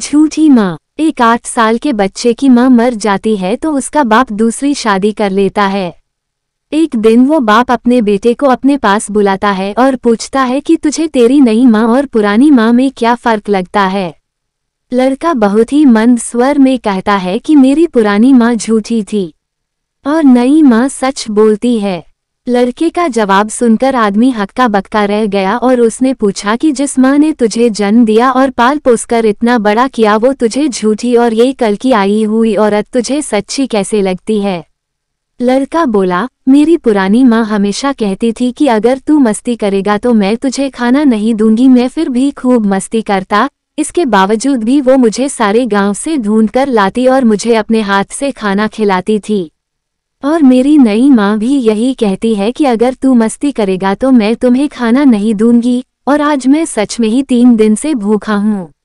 झूठी माँ एक आठ साल के बच्चे की माँ मर जाती है तो उसका बाप दूसरी शादी कर लेता है एक दिन वो बाप अपने बेटे को अपने पास बुलाता है और पूछता है कि तुझे तेरी नई माँ और पुरानी माँ में क्या फ़र्क लगता है लड़का बहुत ही मंद स्वर में कहता है कि मेरी पुरानी माँ झूठी थी और नई माँ सच बोलती है लड़के का जवाब सुनकर आदमी हक्का बक्का रह गया और उसने पूछा कि जिस माँ ने तुझे जन्म दिया और पाल पोसकर इतना बड़ा किया वो तुझे झूठी और ये कल की आई हुई औरत तुझे सच्ची कैसे लगती है लड़का बोला मेरी पुरानी माँ हमेशा कहती थी कि अगर तू मस्ती करेगा तो मैं तुझे खाना नहीं दूंगी मैं फिर भी खूब मस्ती करता इसके बावजूद भी वो मुझे सारे गाँव से ढूंढ कर लाती और मुझे अपने हाथ से खाना खिलाती थी और मेरी नई माँ भी यही कहती है कि अगर तू मस्ती करेगा तो मैं तुम्हें खाना नहीं दूंगी और आज मैं सच में ही तीन दिन से भूखा हूँ